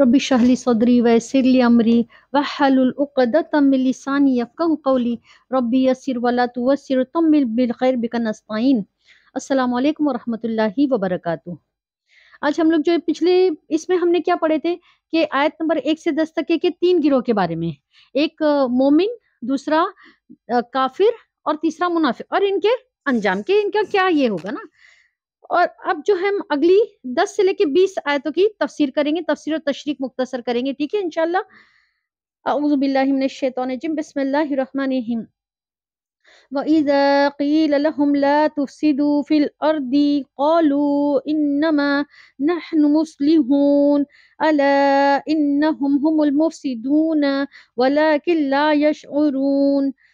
رب اشرح لي صدري ويسر لي امري واحلل عقدة من لساني يفقهوا قولي यफ़क़ يسر ولا yes or वला بالخير بك نستعين السلام عليكم ورحمه الله وبركاته आज हम लोग जो पिछले इसमें हमने क्या पढ़े थे कि आयत नंबर एक से दस तक के तीन गिरोह के बारे में एक मोमिन दूसरा काफिर और तीसरा मुनाफिक और इनके अंजाम के इनका क्या ये होगा ना और अब जो हम अगली 10 से लेके 20 आयतों की तफसीर करेंगे तफसीर और तशरीक मुख्तसर करेंगे ठीक है इनशाला शेतौनजिम बिसमीम وإذا قيل لهم لا تفسدوا في الأرض قالوا إنما نحن مصلحون ألا إنهم هم المفسدون ولكن لا يشعرون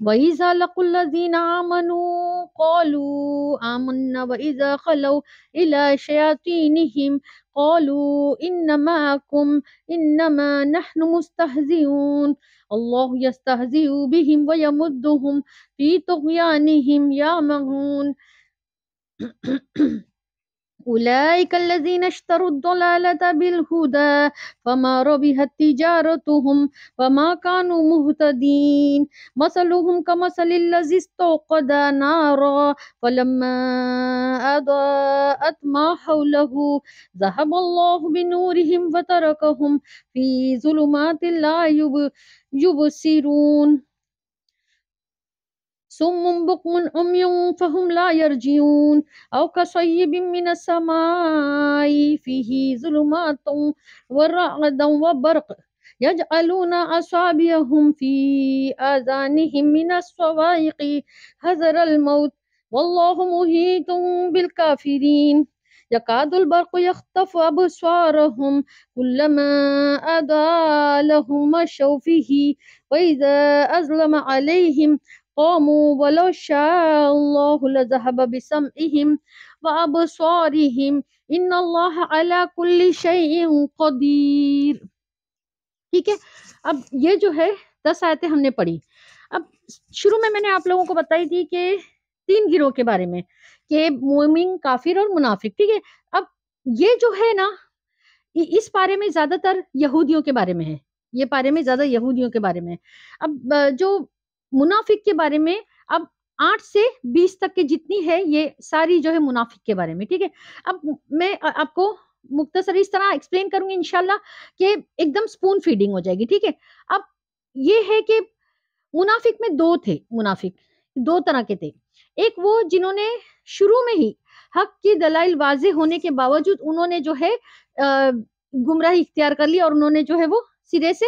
وإذا لقوا الذين آمنوا قالوا آمنا وإذا خلوا إلى شياطينهم قالوا إن معكم إنما نحن مستهزئون الله يستهزئ بهم ويمدهم في طغيانهم يعمهون أولئك الذين اشتروا الضلالة بالهدى فما ربحت تجارتهم وما كانوا مهتدين مثلهم كمثل الذي استوقد نارا فلما أضاءت ما حوله ذهب الله بنورهم وتركهم في ظلمات لا يبصرون سم بكم عمي فهم لا يرجعون أو كصيب من السماء فيه ظلمات ورعد وبرق يجعلون أصابعهم في آذانهم من الصواعق حذر الموت والله محيط بالكافرين يكاد البرق يخطف أبصارهم كلما أضاء لهم مشوا فيه وإذا أظلم عليهم قاموا ولو شاء الله لذهب بسمعهم وأبصارهم إن الله على كل شيء قدير ठीक है अब ये जो है दस आयतें हमने पढ़ी अब शुरू में मैंने आप लोगों को बताई थी कि तीन गिरोह के बारे में कि मोमिन काफिर और मुनाफिक ठीक है अब ये जो है ना इस बारे में ज्यादातर यहूदियों के बारे में है ये बारे में ज्यादा यहूदियों के बारे में अब जो मुनाफिक के बारे में अब आठ से बीस तक के जितनी है ये सारी जो है मुनाफिक के बारे में ठीक है अब मैं आपको मुख्तसर इस तरह एक्सप्लेन करूंगी इनशाला कि एकदम स्पून फीडिंग हो जाएगी ठीक है अब ये है कि मुनाफिक में दो थे मुनाफिक दो तरह के थे एक वो जिन्होंने शुरू में ही हक की दलाइल वाजे होने के बावजूद उन्होंने जो है गुमराह इख्तियार कर लिया और उन्होंने जो है वो सिरे से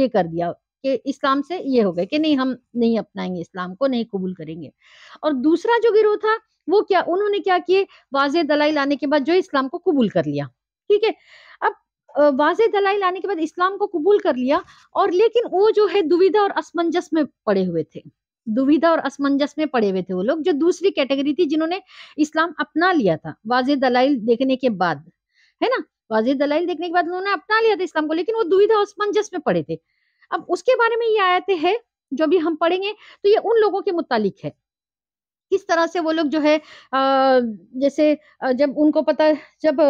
ये कर दिया कि इस्लाम से ये हो गए कि नहीं हम नहीं अपनाएंगे इस्लाम को नहीं कबूल करेंगे और दूसरा जो गिरोह था वो क्या उन्होंने क्या किए वाज दलाई लाने के बाद जो इस्लाम को कबूल कर लिया ठीक है अब वाज दलाई लाने के बाद इस्लाम को कबूल कर लिया और लेकिन वो जो है दुविधा और असमंजस में पड़े हुए थे दुविधा और असमंजस में पड़े हुए थे वो लोग जो दूसरी कैटेगरी थी जिन्होंने इस्लाम अपना लिया था वाज दलाइल देखने के बाद है ना वाज दलाइल देखने के बाद उन्होंने अपना लिया था इस्लाम को लेकिन वो दुविधा और असमंजस में पड़े थे अब उसके बारे में ये आयतें हैं जो भी हम पढ़ेंगे तो ये उन लोगों के मुतालिक है किस तरह से वो लोग जो है आ, जैसे जब उनको पता जब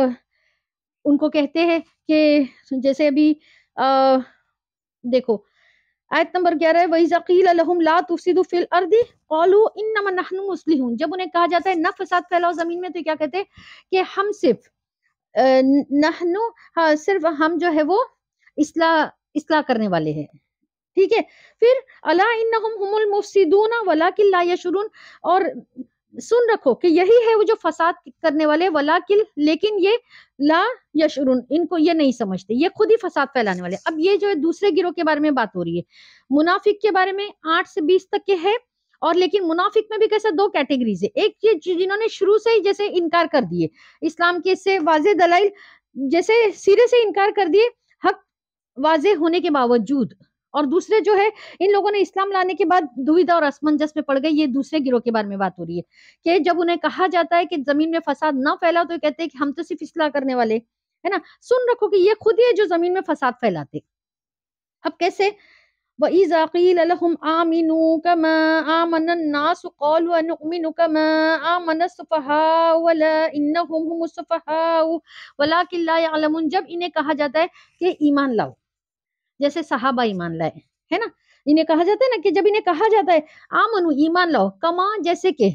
उनको कहते हैं कि जैसे अभी आ, देखो आयत नंबर ग्यारह वही जकील अलहम ला तुफसिदु फिल अर्दी कौलू इन नमन नहनु मुस्लिह जब उन्हें कहा जाता है न फसाद फैलाओ जमीन में तो क्या कहते हैं कि हम सिर्फ नहनु हाँ, सिर्फ हम जो है वो इसला इसलाह करने वाले हैं ठीक है फिर अला इन्नहुम मुफसिदूना वला किल यशुरून और सुन रखो कि यही है वो जो फसाद करने वाले वला किल लेकिन ये ला यशुरुन इनको ये नहीं समझते ये खुद ही फसाद फैलाने वाले अब ये जो है दूसरे गिरोह के बारे में बात हो रही है मुनाफिक के बारे में आठ से बीस तक के है और लेकिन मुनाफिक में भी कैसा दो कैटेगरीज है एक ये जिन्होंने शुरू से ही जैसे इनकार कर दिए इस्लाम के से वाज दलाइल जैसे सिरे से इनकार कर दिए वाजे होने के बावजूद और दूसरे जो है इन लोगों ने इस्लाम लाने के बाद दुविधा और असमंजस में पड़ गए ये दूसरे गिरोह के बारे में बात हो रही है कि जब उन्हें कहा जाता है कि जमीन में फसाद ना फैला तो कहते हैं कि हम तो सिर्फ इसलाह करने वाले है ना सुन रखो कि ये खुद ही जो जमीन में फसाद फैलाते अब कैसे जब इन्हें कहा जाता है कि ईमान लाओ जैसे साहबा ईमान लाए है ना इन्हें कहा जाता है ना कि जब इन्हें कहा जाता है आमनु ईमान लाओ कमा जैसे के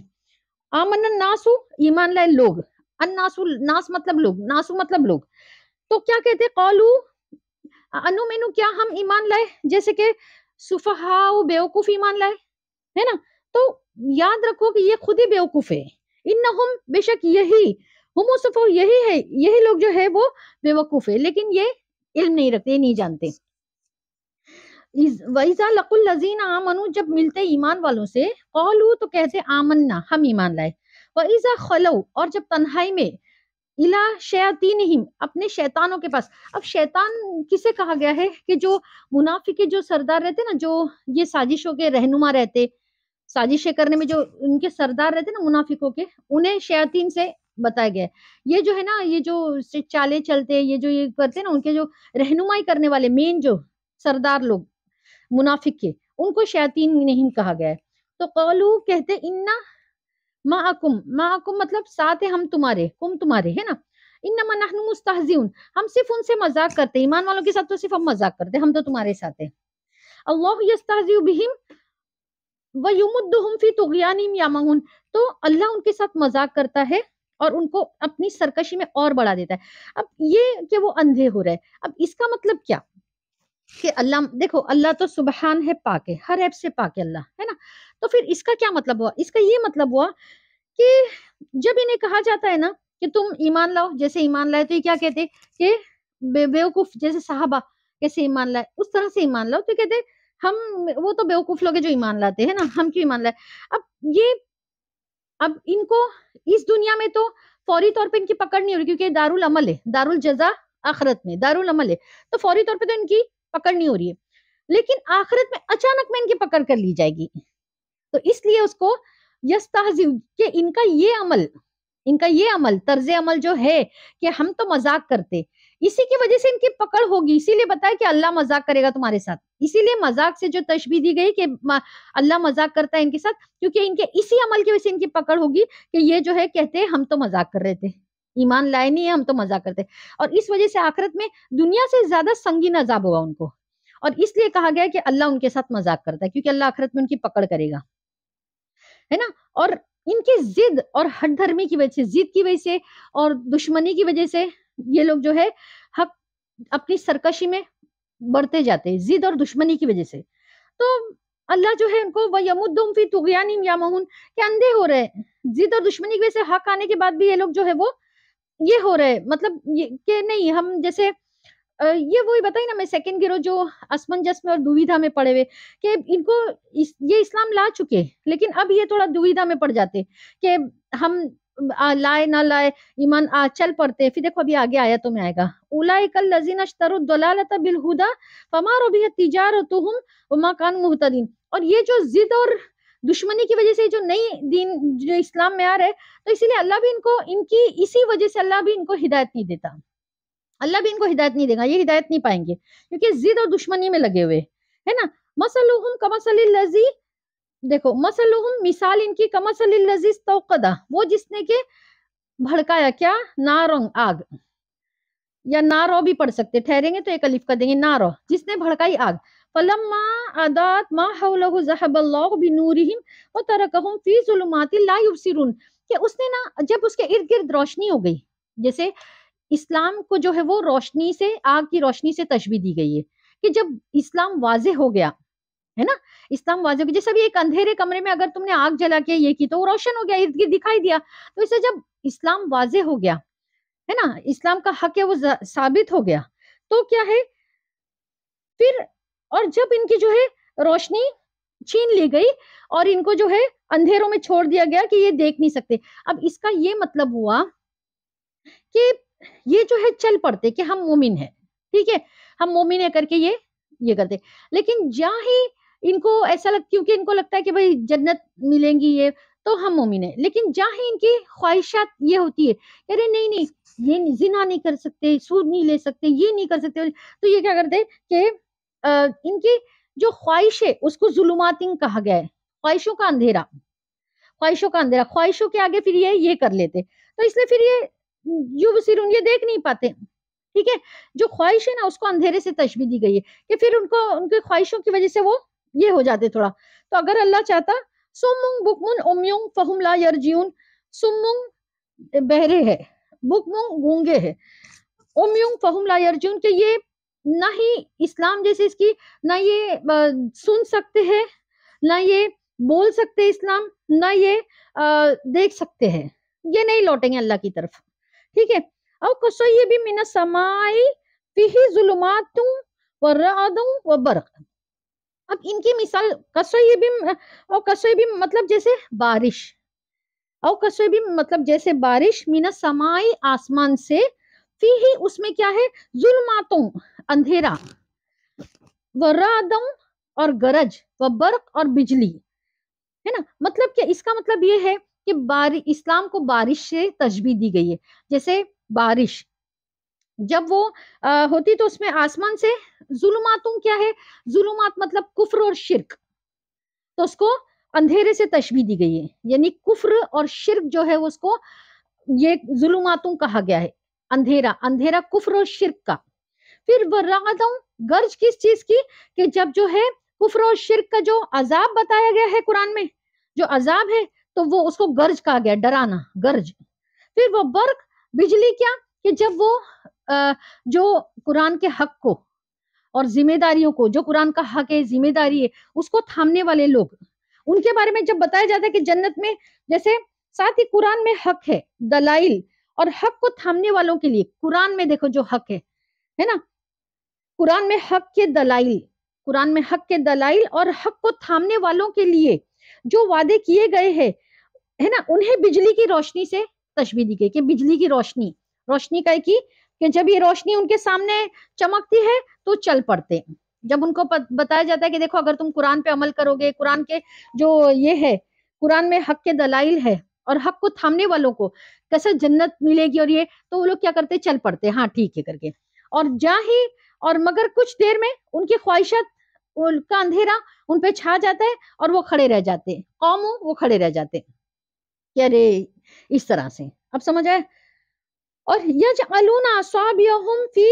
आमन नासु ईमान लाए लोग अन्नासु नास मतलब लोग नासु मतलब लोग तो क्या कहते कौलू अनु मेनु क्या हम ईमान लाए जैसे के सुफहाओ बेवकूफ ईमान लाए है ना तो याद रखो कि ये खुद ही बेवकूफ है इन हम बेशक यही हम यही है यही लोग जो है वो बेवकूफ है लेकिन ये इल्म नहीं रखते नहीं जानते वैसा लकुल लजीन आमनु जब मिलते ईमान वालों से कौलू तो कहते आमन्ना हम ईमान लाए वईजा खलऊ और जब तन्हाई में इला हिम अपने शैतानों के पास अब शैतान किसे कहा गया है कि जो मुनाफी के जो सरदार रहते ना जो ये साजिशों के रहनुमा रहते साजिशें करने में जो उनके सरदार रहते ना मुनाफिकों के उन्हें शैतीन से बताया गया ये जो है ना ये जो चाले चलते ये जो ये करते ना उनके जो रहनुमाई करने वाले मेन जो सरदार लोग मुनाफिक के उनको शैतीन नहीं कहा गया है तो कौलू कहते इन्ना माकुम माकुम मतलब साथ है हम तुम्हारे कुम तुम्हारे है ना इन्ना मनाहनु हम सिर्फ उनसे मजाक करते हैं ईमान वालों के साथ तो सिर्फ हम मजाक करते हैं हम तो तुम्हारे साथ हैं अल्लाह यस्ताहजी बिहिम व फी तुगयानिम तो अल्लाह उनके साथ मजाक करता है और उनको अपनी सरकशी में और बढ़ा देता है अब ये कि वो अंधे हो रहे हैं अब इसका मतलब क्या कि अल्लाह देखो अल्लाह तो सुबहान है पाक है हर ऐप से पाक है अल्लाह है ना तो फिर इसका क्या मतलब हुआ इसका ये मतलब हुआ कि जब इन्हें कहा जाता है ना कि तुम ईमान लाओ जैसे ईमान लाए तो ये क्या कहते कि बे, बेवकूफ जैसे साहबा कैसे ईमान लाए उस तरह से ईमान लाओ तो कहते हम वो तो बेवकूफ लोग जो ईमान लाते हैं ना हम क्यों ईमान लाए अब ये अब इनको इस दुनिया में तो फौरी तौर पे इनकी पकड़ नहीं हो रही क्योंकि दारुल अमल है दारुल जजा आखरत में दारुल अमल है तो फौरी तौर पे तो इनकी पकड़ नहीं हो रही है लेकिन आखिरत में अचानक में इनकी पकड़ कर ली जाएगी तो इसलिए उसको के इनका ये अमल इनका ये अमल तर्ज अमल जो है कि हम तो मजाक करते इसी की वजह से इनकी पकड़ होगी इसीलिए बताया कि अल्लाह मजाक करेगा तुम्हारे साथ इसीलिए मजाक से जो तशबी दी गई कि अल्लाह मजाक करता है इनके साथ क्योंकि इनके इसी अमल की वजह से इनकी पकड़ होगी कि ये जो है कहते हैं हम तो मजाक कर रहे थे ईमान लाए नहीं है हम तो मजा करते और इस वजह से आखिरत में दुनिया से ज्यादा संगीन अजाब हुआ उनको और इसलिए कहा गया कि अल्लाह उनके साथ मजाक करता है क्योंकि अल्लाह आखिरत में उनकी पकड़ करेगा है ना और इनकी जिद और हट धर्मी की वजह से जिद की वजह से और दुश्मनी की वजह से ये लोग जो है हक अपनी सरकशी में बढ़ते जाते हैं जिद और दुश्मनी की वजह से तो अल्लाह जो है उनको वह यमुद्दुम फी तुगयानिम यामहून के अंधे हो रहे हैं जिद और दुश्मनी की वजह से हक आने के बाद भी ये लोग जो है वो ये हो रहा है मतलब ये के नहीं हम जैसे ये वो ही बताई ना मैं सेकंड गिरो जो असमंजस में और दुविधा में पड़े हुए कि इनको इस, ये इस्लाम ला चुके लेकिन अब ये थोड़ा दुविधा में पड़ जाते कि हम आ, लाए ना लाए ईमान आ चल पड़ते फिर देखो अभी आगे आया तो मैं आएगा उलाय कल लजीन अश्तरुद्दलालत बिलहुदा फमारो भी तिजार तुम उमा कान मुहतदीन और ये जो जिद और दुश्मनी की वजह से जो नई दीन जो इस्लाम में आ रहे तो इसीलिए अल्लाह भी इनको इनकी इसी वजह से अल्लाह भी इनको हिदायत नहीं देता अल्लाह भी इनको हिदायत नहीं देगा ये हिदायत नहीं पाएंगे क्योंकि जिद और दुश्मनी में लगे हुए है ना मसलुहम कमसल लजी देखो मसलुहम मिसाल इनकी कमसल लजी तोकदा वो जिसने के भड़काया क्या नारंग आग या नारो भी पढ़ सकते ठहरेंगे तो एक अलिफ कर देंगे नारो जिसने भड़काई आग फलम्मा आदात मा हौलहु ज़हबल्लाहु बिनूरिहिम व तरकहुम फी जुलुमाति ला युबसिरून कि उसने ना जब उसके इर्द गिर्द रोशनी हो गई जैसे इस्लाम को जो है वो रोशनी से आग की रोशनी से तशबी दी गई है कि जब इस्लाम वाज हो गया है ना इस्लाम वाज हो गया जैसे अभी एक अंधेरे कमरे में अगर तुमने आग जला के ये की तो वो रोशन हो गया इर्द गिर्द दिखाई दिया तो इसे जब इस्लाम वाजे हो गया है ना इस्लाम का हक है वो साबित हो गया तो क्या है फिर और जब इनकी जो है रोशनी छीन ली गई और इनको जो है अंधेरों में छोड़ दिया गया कि ये देख नहीं सकते अब इसका ये मतलब हुआ कि ये जो है चल पड़ते कि हम मोमिन है ठीक है हम मोमिन है करके ये ये करते लेकिन जहा ही इनको ऐसा लग क्योंकि इनको लगता है कि भाई जन्नत मिलेंगी ये तो हम मोमिन है लेकिन जहा ही इनकी ख्वाहिशात ये होती है अरे नहीं नहीं ये जिना नहीं कर सकते सूद नहीं ले सकते ये नहीं कर सकते तो ये क्या करते कि इनकी जो ख्वाहिश है उसको जुलुमातिंग कहा गया है ख्वाहिशों का अंधेरा ख्वाहिशों का अंधेरा ख्वाहिशों के आगे फिर ये ये कर लेते तो इसलिए फिर ये युव सिरुन ये देख नहीं पाते ठीक है जो ख्वाहिश है ना उसको अंधेरे से तशबी दी गई है कि फिर उनको उनकी ख्वाहिशों की वजह से वो ये हो जाते थोड़ा तो अगर अल्लाह चाहता सुमुंग बुकमुन उमयुंग फहुमला यरजियन सुमुंग बहरे है बुकमुंग गूंगे है उमयुंग फहुमला यरजियन के ये ना ही इस्लाम जैसे इसकी ना ये सुन सकते हैं ना ये बोल सकते इस्लाम ना ये देख सकते हैं ये नहीं लौटेंगे अल्लाह की तरफ ठीक है और कसो ये भी मिन समाई फिही जुलुमातू व व अब इनकी मिसाल कसो ये भी और कसो भी मतलब जैसे बारिश और कसोई भी मतलब जैसे बारिश मीना समाई आसमान से फी ही उसमें क्या है जुलमातों अंधेरा वरादम और गरज व बर्क और बिजली है ना मतलब क्या इसका मतलब ये है कि बारिश इस्लाम को बारिश से तशबी दी गई है जैसे बारिश जब वो आ, होती तो उसमें आसमान से जुलुमातुम क्या है जुलुमात मतलब कुफर और शिरक तो उसको अंधेरे से तशबी दी गई है यानी कुफर और शिरक जो है उसको ये जुलुमातुम कहा गया है अंधेरा अंधेरा कुफर और शिरक का फिर वरात गर्ज किस चीज की कि जब जो है कुफर और शिरक का जो अजाब बताया गया है कुरान में जो अजाब है तो वो उसको गर्ज कहा गया डराना गर्ज फिर वो बर्क बिजली क्या कि जब वो जो कुरान के हक को और जिम्मेदारियों को जो कुरान का हक है जिम्मेदारी है उसको थामने वाले लोग उनके बारे में जब बताया जाता है कि जन्नत में जैसे साथ ही कुरान में हक है दलाइल और हक को थामने वालों के लिए कुरान में देखो जो हक है है ना कुरान में हक के दलाइल कुरान में हक के दलाइल और हक को थामने वालों के लिए जो वादे किए गए हैं है ना उन्हें बिजली की रोशनी से तस्वीर दी गई कि बिजली की रोशनी रोशनी का की कि जब ये रोशनी उनके सामने चमकती है तो चल पड़ते हैं जब उनको बताया जाता है कि देखो अगर तुम कुरान पे अमल करोगे कुरान के जो ये है कुरान में हक के दलाइल है और हक को थामने वालों को कैसे जन्नत मिलेगी और ये तो वो लोग क्या करते चल पड़ते हाँ ठीक है करके और जहाँ ही और मगर कुछ देर में उनकी ख्वाहिश उनका अंधेरा उन पे छा जाता है और वो खड़े रह जाते हैं कौम वो खड़े रह जाते हैं अरे इस तरह से अब समझ आए और यज अलूनाबियम फी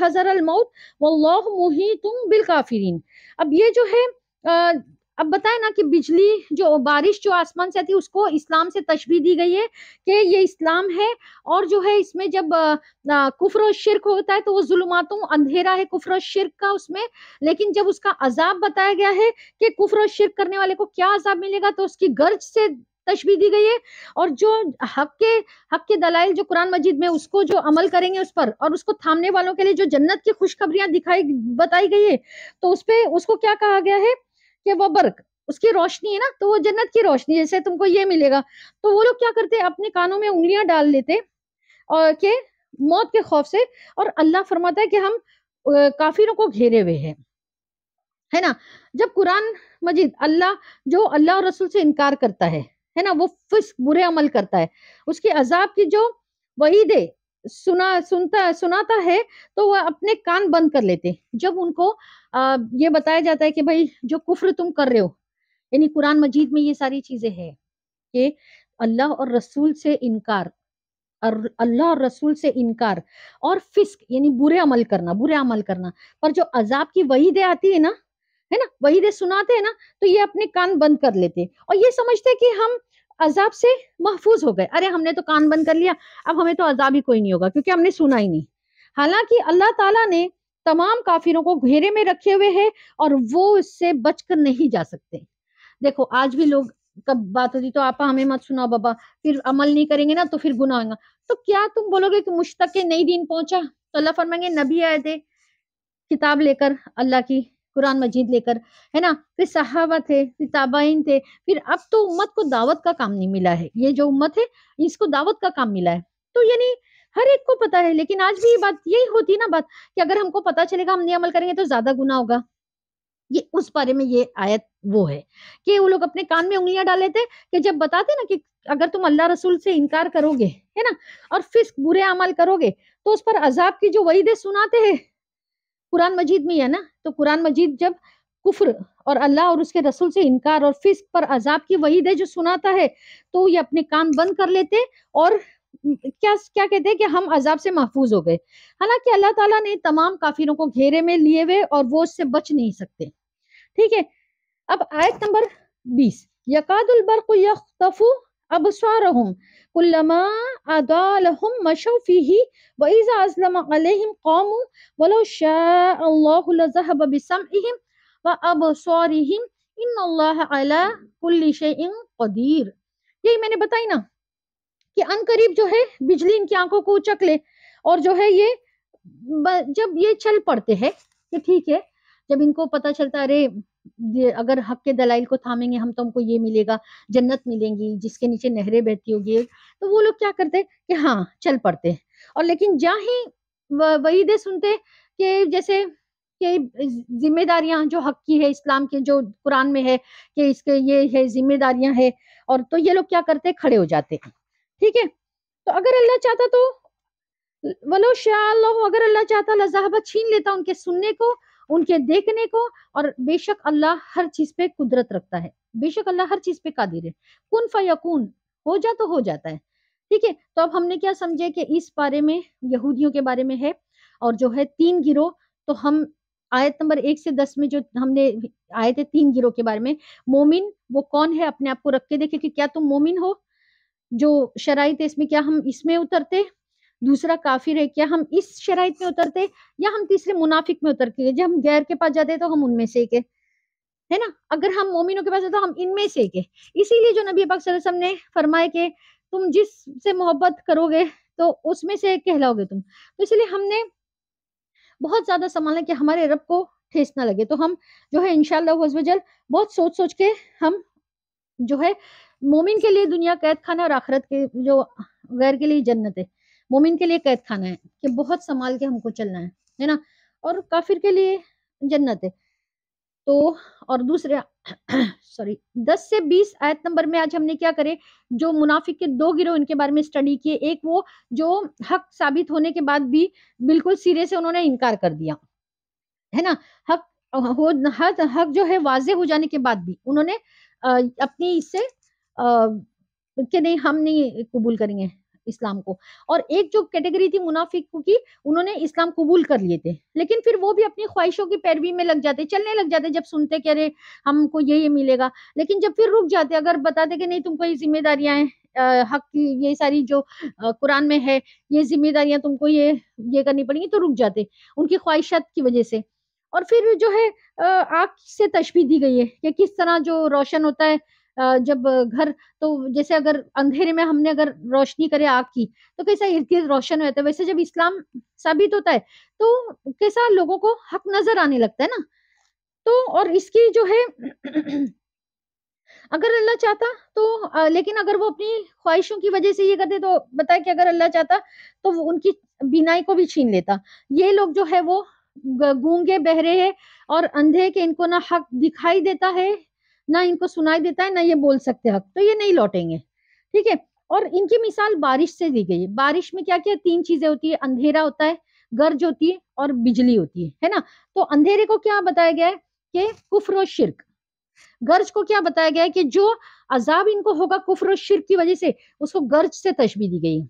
हजर वल्लाह मुहीतुम बिल अब ये जो है अब बताए ना कि बिजली जो बारिश जो आसमान से आती है उसको इस्लाम से तशबी दी गई है कि ये इस्लाम है और जो है इसमें जब कुफर और शिरक होता है तो वो जुलमातों अंधेरा है कुफर और शिरक का उसमें लेकिन जब उसका अजाब बताया गया है कि कुफर और शिरक करने वाले को क्या अजाब मिलेगा तो उसकी गर्ज से तशबी दी गई है और जो हक के हक के दलाइल जो कुरान मजीद में उसको जो अमल करेंगे उस पर और उसको थामने वालों के लिए जो जन्नत की खुशखबरियां दिखाई बताई गई है तो उस पर उसको क्या कहा गया है कि वह बर्क उसकी रोशनी है ना तो वो जन्नत की रोशनी जैसे तुमको ये मिलेगा तो वो लोग क्या करते अपने कानों में उंगलियां डाल लेते और के मौत के खौफ से और अल्लाह फरमाता है कि हम काफिरों को घेरे हुए हैं है ना जब कुरान मजीद अल्लाह जो अल्लाह और रसूल से इनकार करता है है ना वो फिस्क बुरे अमल करता है उसके अजाब की जो वही दे सुना सुनता सुनाता है तो वह अपने कान बंद कर लेते जब उनको आ, ये बताया जाता है कि भाई जो कुफ्र तुम कर रहे हो यानी कुरान मजीद में ये सारी चीजें हैं कि अल्लाह और रसूल से इनकार और अल्लाह और रसूल से इनकार और फिस्क यानी बुरे अमल करना बुरे अमल करना पर जो अजाब की वही दे आती है ना है ना वही दे सुनाते हैं ना तो ये अपने कान बंद कर लेते और ये समझते कि हम अजाब से महफूज हो गए अरे हमने तो कान बंद कर लिया अब हमें तो अजाब ही कोई नहीं होगा क्योंकि हमने सुना ही नहीं हालांकि अल्लाह ताला ने तमाम काफिरों को घेरे में रखे हुए है और वो इससे बचकर नहीं जा सकते देखो आज भी लोग कब बात होती तो आपा हमें मत सुनाओ बाबा फिर अमल नहीं करेंगे ना तो फिर गुना होगा तो क्या तुम बोलोगे कि मुश्तक नई दिन पहुंचा तो अल्लाह फरमाएंगे नबी आए थे किताब लेकर अल्लाह की कुरान मजीद लेकर है ना फिर सहाबा थे फिर ताबाइन थे फिर अब तो उम्मत को दावत का काम नहीं मिला है ये जो उम्मत है इसको दावत का काम मिला है तो यानी हर एक को पता है लेकिन आज भी ये बात यही होती है ना बात कि अगर हमको पता चलेगा हम नहीं अमल करेंगे तो ज्यादा गुना होगा ये उस बारे में ये आयत वो है कि वो लोग अपने कान में उंगलियां डाले थे कि जब बताते ना कि अगर तुम अल्लाह रसूल से इनकार करोगे है ना और फिस्क बुरे अमल करोगे तो उस पर अजाब की जो वहीदे सुनाते हैं कुरान मजीद में है ना तो कुरान मजीद जब कुफ्र और अल्लाह और उसके रसूल से इनकार और फिस पर अजाब की वही दे जो सुनाता है तो ये अपने कान बंद कर लेते और क्या क्या कहते हैं कि हम अजाब से महफूज हो गए हालांकि अल्लाह ताला ने तमाम काफिरों को घेरे में लिए हुए और वो उससे बच नहीं सकते ठीक है अब आयत नंबर बीस यकादुल बर्क यखतफु अबसारहुम कुल्लमा अदालहुम मशौ फीही व इजा अजलम अलैहिम कौमु वलो शा अल्लाहु लज़हब बिसमइहिम व अबसारिहिम इन अल्लाह अला कुल्ली शैइन यही मैंने बताई ना कि अनकरीब जो है बिजली इनकी आंखों को उचक ले और जो है ये जब ये चल पड़ते हैं कि ठीक है जब इनको पता चलता अरे अगर हक के दलाइल को थामेंगे हम तो हमको ये मिलेगा जन्नत मिलेंगी जिसके नीचे नहरें बहती होगी तो वो लोग क्या करते कि हाँ चल पड़ते हैं और लेकिन जहाँ ही वही दे सुनते कि जैसे कि जिम्मेदारियां जो हक की है इस्लाम के जो कुरान में है कि इसके ये है जिम्मेदारियां है और तो ये लोग क्या करते खड़े हो जाते ठीक है तो अगर अल्लाह चाहता तो वलो शाह अगर अल्लाह चाहता लजाहबा छीन लेता उनके सुनने को उनके देखने को और बेशक अल्लाह हर चीज पे कुदरत रखता है बेशक अल्लाह हर चीज पे कादिर है कुन फयकून हो जा तो हो जाता है ठीक है तो अब हमने क्या समझे कि इस बारे में यहूदियों के बारे में है और जो है तीन गिरोह तो हम आयत नंबर एक से दस में जो हमने आए थे तीन गिरोह के बारे में मोमिन वो कौन है अपने आप को रख के देखे कि क्या तुम मोमिन हो जो शराइ इसमें क्या हम इसमें उतरते दूसरा काफिर है क्या हम इस शराइ में उतरते या हम तीसरे मुनाफिक में उतरते हैं जब हम गैर के पास जाते तो हम उनमें से एक है है ना अगर हम मोमिनों के पास जाते तो हम इनमें से एक है इसीलिए जो नबी पाक वसल्लम ने फरमाया कि तुम जिससे मोहब्बत करोगे तो उसमें से कहलाओगे तुम तो इसलिए हमने बहुत ज्यादा संभालना कि हमारे रब को ठेस ना लगे तो हम जो है इनशाला बहुत सोच सोच के हम जो है मोमिन के लिए दुनिया कैद खाना और आखरत के जो गैर के लिए जन्नत है मोमिन के लिए कैद खाना है कि बहुत संभाल के हमको चलना है है ना और काफिर के लिए जन्नत है तो और दूसरे सॉरी दस से बीस आयत नंबर में आज हमने क्या करे जो मुनाफिक के दो गिरोह इनके बारे में स्टडी किए एक वो जो हक साबित होने के बाद भी बिल्कुल सिरे से उन्होंने इनकार कर दिया है ना हक हो हक, हक जो है वाजे हो जाने के बाद भी उन्होंने अपनी इससे कि नहीं हम नहीं कबूल करेंगे इस्लाम को और एक जो कैटेगरी थी मुनाफिक की उन्होंने इस्लाम कबूल कर लिए थे लेकिन फिर वो भी अपनी ख्वाहिशों की पैरवी में लग जाते चलने लग जाते जब सुनते कि अरे हमको ये ये मिलेगा लेकिन जब फिर रुक जाते अगर बताते कि नहीं तुमको ये जिम्मेदारियां हैं हक की ये सारी जो कुरान में है ये जिम्मेदारियां तुमको ये ये करनी पड़ेंगी तो रुक जाते उनकी ख्वाहिशात की वजह से और फिर जो है आग से तशबी दी गई है कि किस तरह जो रोशन होता है जब घर तो जैसे अगर अंधेरे में हमने अगर रोशनी करे आग की तो कैसा इर्द गिर्द रोशन होता है वैसे जब इस्लाम साबित तो होता है तो कैसा लोगों को हक नजर आने लगता है ना तो और इसकी जो है अगर अल्लाह चाहता तो आ, लेकिन अगर वो अपनी ख्वाहिशों की वजह से ये करते तो बताए कि अगर अल्लाह चाहता तो वो उनकी बिनाई को भी छीन लेता ये लोग जो है वो गूंगे बहरे है और अंधे के इनको ना हक दिखाई देता है ना इनको सुनाई देता है ना ये बोल सकते हक तो ये नहीं लौटेंगे ठीक है और इनकी मिसाल बारिश से दी गई है बारिश में क्या क्या तीन चीजें होती है अंधेरा होता है गर्ज होती है और बिजली होती है है ना तो अंधेरे को क्या बताया गया है कि कुफर शिरक गर्ज को क्या बताया गया है कि जो अजाब इनको होगा कुफर शिरक की वजह से उसको गर्ज से तशबी दी गई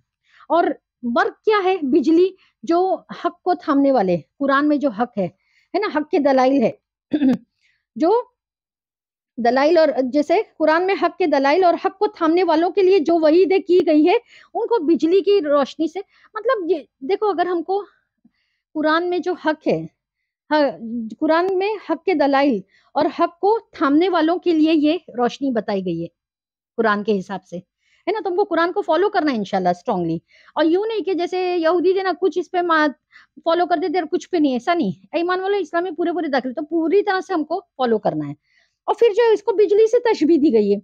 और बर्क क्या है बिजली जो हक को थामने वाले कुरान में जो हक है है ना हक के दलाइल है जो दलाइल और जैसे कुरान में हक के दलाइल और हक को थामने वालों के लिए जो दे की गई है उनको बिजली की रोशनी से मतलब ये देखो अगर हमको कुरान में जो हक है कुरान में हक के दलाइल और हक को थामने वालों के लिए ये रोशनी बताई गई है कुरान के हिसाब से है ना तुमको कुरान को फॉलो करना है इनशाला स्ट्रांगली और यूं नहीं कि जैसे यहूदी जो ना कुछ इस पे फॉलो कर देते कुछ पे नहीं ऐसा नहीं ईमान वाले इस्लामी पूरे पूरे दाखिल तो पूरी तरह से हमको फॉलो करना है और फिर जो है इसको बिजली से तशबी दी गई है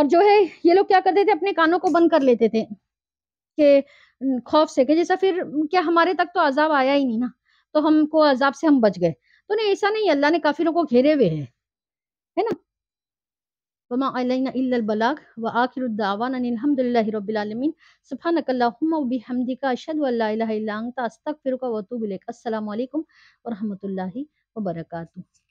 और जो है ये लोग क्या करते थे अपने कानों को बंद कर लेते थे के खौफ से कि जैसा फिर क्या हमारे तक तो अजाब आया ही नहीं ना तो हमको अजाब से हम बच गए तो नहीं ऐसा नहीं अल्लाह ने काफिरों को घेरे हुए है है ना वमा व वरहमत वरहमत